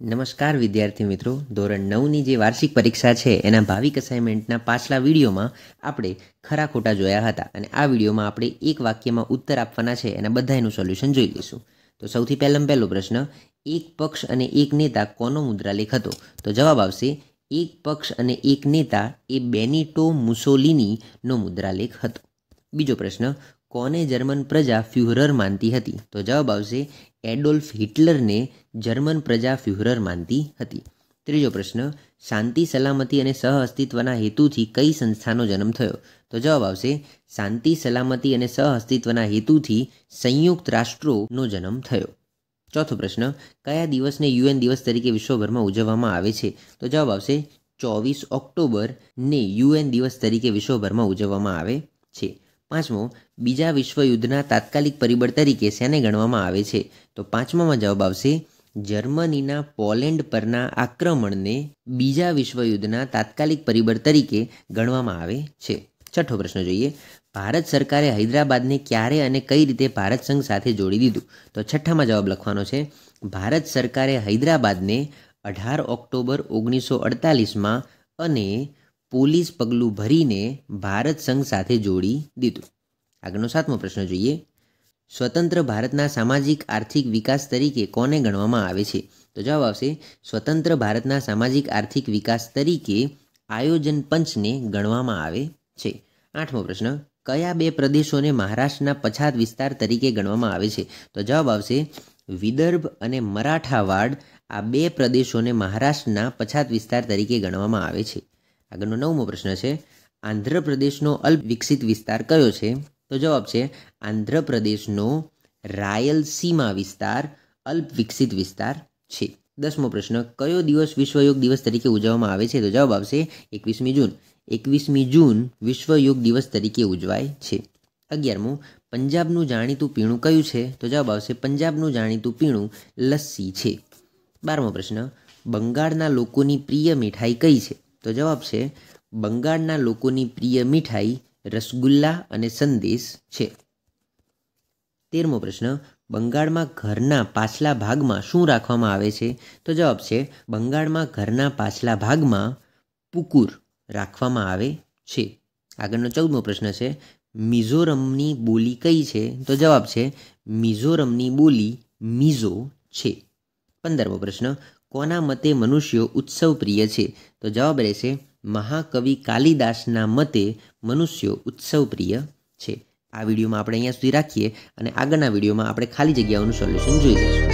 નમસ્કાર વિદ્યાર્થી મિત્રો ધોરણ નવની જે વાર્ષિક પરીક્ષા છે એના ભાવિક અસાઇનમેન્ટના પાછલા વિડીયોમાં આપણે ખરા ખોટા જોયા હતા અને આ વિડીયોમાં આપણે એક વાક્યમાં ઉત્તર આપવાના છે એના એનું સોલ્યુશન જોઈ લઈશું તો સૌથી પહેલાં પહેલો પ્રશ્ન એક પક્ષ અને એક નેતા કોનો મુદ્રાલેખ હતો તો જવાબ આવશે એક પક્ષ અને એક નેતા એ બેનિટો મુસોલિનીનો મુદ્રાલેખ હતો બીજો પ્રશ્ન કોને જર્મન પ્રજા ફ્યુહરર માનતી હતી તો જવાબ આવશે એડોલ્ફ હિટલરને જર્મન પ્રજા ફ્યુહરર માનતી હતી ત્રીજો પ્રશ્ન શાંતિ સલામતી અને સહઅસ્તિત્વના હેતુથી કઈ સંસ્થાનો જન્મ થયો તો જવાબ આવશે શાંતિ સલામતી અને સહઅસ્તિત્વના હેતુથી સંયુક્ત રાષ્ટ્રોનો જન્મ થયો ચોથો પ્રશ્ન કયા દિવસને યુએન દિવસ તરીકે વિશ્વભરમાં ઉજવવામાં આવે છે તો જવાબ આવશે ચોવીસ ઓક્ટોબરને યુએન દિવસ તરીકે વિશ્વભરમાં ઉજવવામાં આવે છે પાંચમો બીજા વિશ્વયુદ્ધના તાત્કાલિક પરિબળ તરીકે શેને ગણવામાં આવે છે તો પાંચમામાં જવાબ આવશે જર્મનીના પોલેન્ડ પરના આક્રમણને બીજા વિશ્વયુદ્ધના તાત્કાલિક પરિબળ તરીકે ગણવામાં આવે છે છઠ્ઠો પ્રશ્ન જોઈએ ભારત સરકારે હૈદરાબાદને ક્યારે અને કઈ રીતે ભારત સંઘ સાથે જોડી દીધું તો છઠ્ઠામાં જવાબ લખવાનો છે ભારત સરકારે હૈદરાબાદને અઢાર ઓક્ટોબર ઓગણીસો અડતાલીસમાં અને પોલીસ પગલું ભરીને ભારત સંઘ સાથે જોડી દીધું આગળનો સાતમો પ્રશ્ન જોઈએ સ્વતંત્ર ભારતના સામાજિક આર્થિક વિકાસ તરીકે કોને ગણવામાં આવે છે તો જવાબ આવશે સ્વતંત્ર ભારતના સામાજિક આર્થિક વિકાસ તરીકે આયોજન પંચને ગણવામાં આવે છે આઠમો પ્રશ્ન કયા બે પ્રદેશોને મહારાષ્ટ્રના પછાત વિસ્તાર તરીકે ગણવામાં આવે છે તો જવાબ આવશે વિદર્ભ અને મરાઠાવાડ આ બે પ્રદેશોને મહારાષ્ટ્રના પછાત વિસ્તાર તરીકે ગણવામાં આવે છે આગળનો નવમો પ્રશ્ન છે આંધ્રપ્રદેશનો અલ્પ વિકસિત વિસ્તાર કયો છે તો જવાબ છે આંધ્રપ્રદેશનો રાયલસીમા વિસ્તાર અલ્પ વિકસિત વિસ્તાર છે દસમો પ્રશ્ન કયો દિવસ વિશ્વ યોગ દિવસ તરીકે ઉજવવામાં આવે છે તો જવાબ આવશે એકવીસમી જૂન એકવીસમી જૂન વિશ્વયોગ દિવસ તરીકે ઉજવાય છે અગિયારમું પંજાબનું જાણીતું પીણું કયું છે તો જવાબ આવશે પંજાબનું જાણીતું પીણું લસ્સી છે બારમો પ્રશ્ન બંગાળના લોકોની પ્રિય મીઠાઈ કઈ છે તો જવાબ છે બંગાળના લોકોની પ્રિય મીઠાઈ રસગુલ્લા અને સંદેશ છે તેરમો પ્રશ્ન બંગાળમાં ઘરના પાછલા ભાગમાં શું રાખવામાં આવે છે તો જવાબ છે બંગાળમાં ઘરના પાછલા ભાગમાં પુકુર રાખવામાં આવે છે આગળનો ચૌદમો પ્રશ્ન છે મિઝોરમની બોલી કઈ છે તો જવાબ છે મિઝોરમની બોલી મિઝો છે પંદરમો પ્રશ્ન કોના મતે મનુષ્યો ઉત્સવ પ્રિય છે તો જવાબ રહેશે મહાકવિ કાલિદાસના મતે મનુષ્યો ઉત્સવ પ્રિય છે આ વિડીયોમાં આપણે અહીંયા સુધી રાખીએ અને આગળના વિડીયોમાં આપણે ખાલી જગ્યાઓનું સોલ્યુશન જોઈ લઈશું